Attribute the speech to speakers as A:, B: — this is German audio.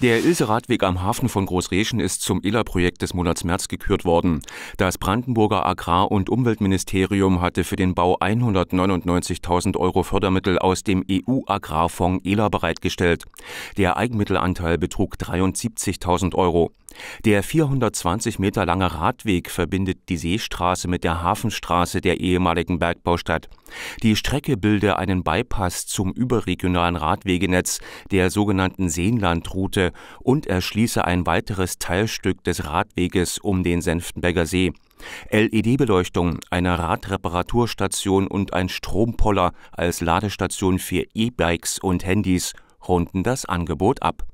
A: Der Ilse-Radweg am Hafen von Großreschen ist zum Iller-Projekt des Monats März gekürt worden. Das Brandenburger Agrar- und Umweltministerium hatte für den Bau 199.000 Euro Fördermittel aus dem EU-Agrarfonds ELA bereitgestellt. Der Eigenmittelanteil betrug 73.000 Euro. Der 420 Meter lange Radweg verbindet die Seestraße mit der Hafenstraße der ehemaligen Bergbaustadt. Die Strecke bilde einen Bypass zum überregionalen Radwegenetz der sogenannten Seenlandroute und erschließe ein weiteres Teilstück des Radweges um den Senftenberger See. LED-Beleuchtung, eine Radreparaturstation und ein Strompoller als Ladestation für E-Bikes und Handys runden das Angebot ab.